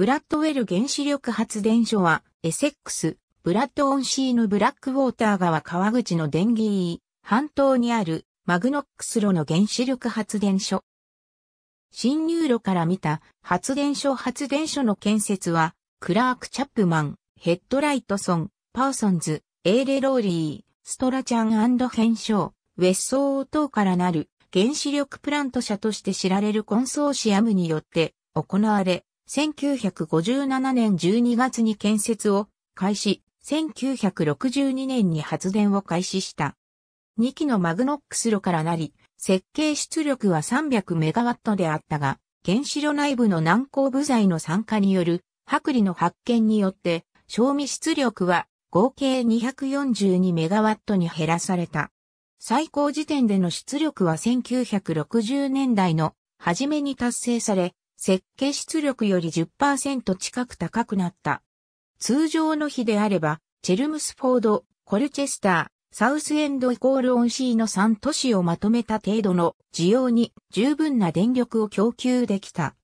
ブラッドウェル原子力発電所は、エセックス、ブラッドオンシーのブラックウォーター川川口の電義半島にあるマグノックス炉の原子力発電所。新入炉から見た発電所発電所の建設は、クラーク・チャップマン、ヘッドライトソン、パーソンズ、エーレ・ローリー、ストラチャンヘンショー、ウェッソー等からなる原子力プラント社として知られるコンソーシアムによって行われ、1957年12月に建設を開始、1962年に発電を開始した。2機のマグノックス炉からなり、設計出力は300メガワットであったが、原子炉内部の軟鋼部材の酸化による剥離の発見によって、賞味出力は合計242メガワットに減らされた。最高時点での出力は1960年代の初めに達成され、設計出力より10%近く高くなった。通常の比であれば、チェルムスフォード、コルチェスター、サウスエンドイコールオンシーの3都市をまとめた程度の需要に十分な電力を供給できた。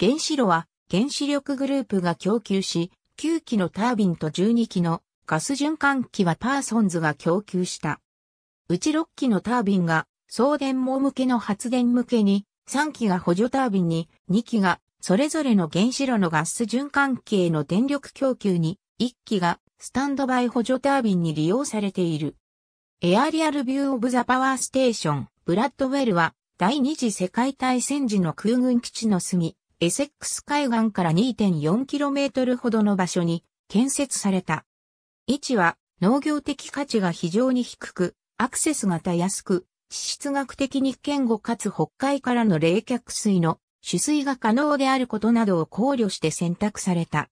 原子炉は原子力グループが供給し、9機のタービンと12機のガス循環機はパーソンズが供給した。うち6機のタービンが送電網向けの発電向けに3機が補助タービンに、2機がそれぞれの原子炉のガス循環系の電力供給に、1機がスタンドバイ補助タービンに利用されている。エアリアルビューオブザパワーステーション、ブラッドウェルは、第二次世界大戦時の空軍基地の隅、エセックス海岸から 2.4km ほどの場所に建設された。位置は農業的価値が非常に低く、アクセス型安く、地質学的に堅固かつ北海からの冷却水の取水が可能であることなどを考慮して選択された。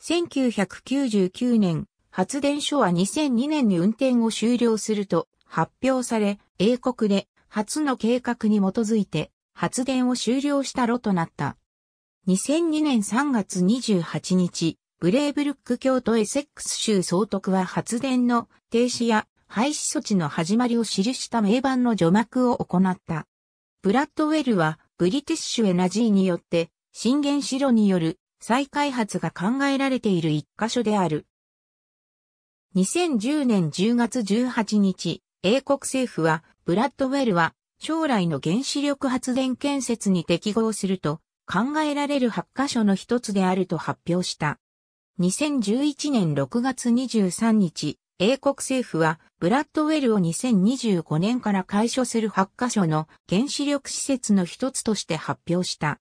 1999年、発電所は2002年に運転を終了すると発表され、英国で初の計画に基づいて発電を終了した炉となった。2002年3月28日、ブレーブルック京都エセックス州総督は発電の停止や廃止措置の始まりを記した名盤の除幕を行った。ブラッドウェルは、ブリティッシュエナジーによって、震源炉による再開発が考えられている一箇所である。2010年10月18日、英国政府は、ブラッドウェルは、将来の原子力発電建設に適合すると、考えられる8箇所の一つであると発表した。2011年6月23日、英国政府は、ブラッドウェルを2025年から解消する8カ所の原子力施設の一つとして発表した。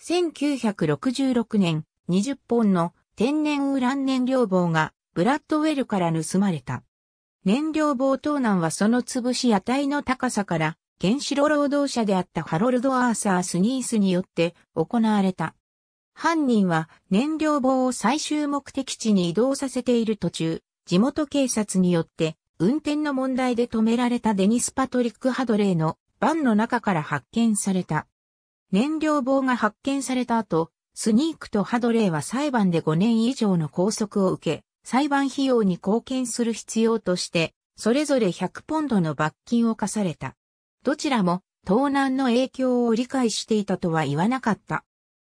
1966年、20本の天然ウラン燃料棒がブラッドウェルから盗まれた。燃料棒盗難はその潰し値の高さから原子炉労働者であったハロルド・アーサー・スニースによって行われた。犯人は燃料棒を最終目的地に移動させている途中、地元警察によって運転の問題で止められたデニス・パトリック・ハドレーのバンの中から発見された。燃料棒が発見された後、スニークとハドレーは裁判で5年以上の拘束を受け、裁判費用に貢献する必要として、それぞれ100ポンドの罰金を課された。どちらも盗難の影響を理解していたとは言わなかった。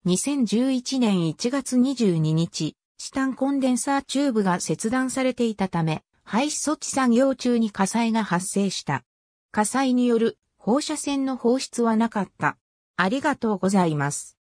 2011年1月22日、チタンコンデンサーチューブが切断されていたため、廃止措置作業中に火災が発生した。火災による放射線の放出はなかった。ありがとうございます。